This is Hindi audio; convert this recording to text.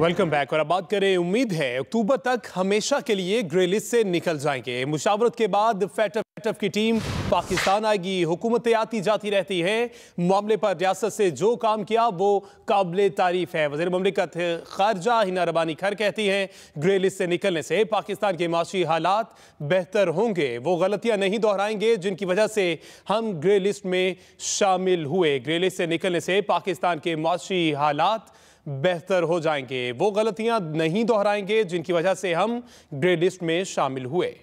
वेलकम बैक और अब बात करें उम्मीद है अक्टूबर तक हमेशा के लिए ग्रे लिस्ट से निकल जाएंगे मुशावरत के बाद फैटफ फैटफ की टीम पाकिस्तान आएगी हुकूमतें आती जाती रहती है मामले पर रियासत से जो काम किया वो काबिल तारीफ है वजी ममलिकत खारजा हिना रबानी खर कहती हैं ग्रे लिस्ट से निकलने से पाकिस्तान के माशी हालात बेहतर होंगे वो गलतियाँ नहीं दोहराएंगे जिनकी वजह से हम ग्रे लिस्ट में शामिल हुए ग्रे लिस्ट से निकलने से पाकिस्तान के माशी हालात बेहतर हो जाएंगे वो गलतियां नहीं दोहराएंगे जिनकी वजह से हम ग्रे लिस्ट में शामिल हुए